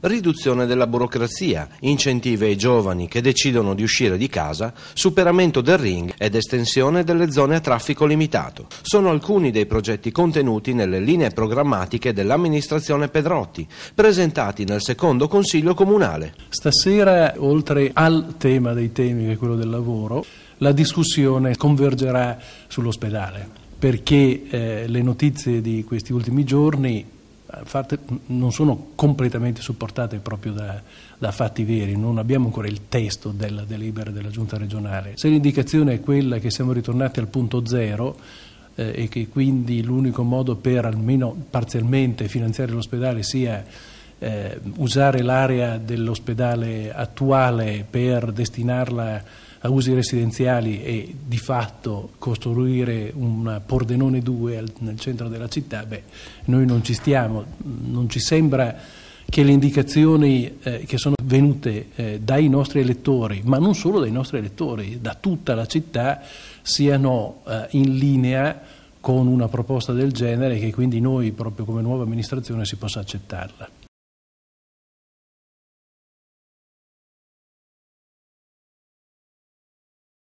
riduzione della burocrazia, incentivi ai giovani che decidono di uscire di casa, superamento del ring ed estensione delle zone a traffico limitato. Sono alcuni dei progetti contenuti nelle linee programmatiche dell'amministrazione Pedrotti, presentati nel secondo Consiglio Comunale. Stasera, oltre al tema dei temi, che è quello del lavoro, la discussione convergerà sull'ospedale perché eh, le notizie di questi ultimi giorni fatte, non sono completamente supportate proprio da, da, fatti veri, non abbiamo ancora il testo della delibera della giunta regionale. Se l'indicazione è quella che siamo ritornati al punto zero eh, e che quindi l'unico modo per almeno parzialmente finanziare l'ospedale sia eh, usare l'area dell'ospedale attuale per destinarla a a usi residenziali e di fatto costruire un Pordenone 2 nel centro della città, beh, noi non ci stiamo, non ci sembra che le indicazioni eh, che sono venute eh, dai nostri elettori, ma non solo dai nostri elettori, da tutta la città, siano eh, in linea con una proposta del genere e che quindi noi, proprio come nuova amministrazione, si possa accettarla.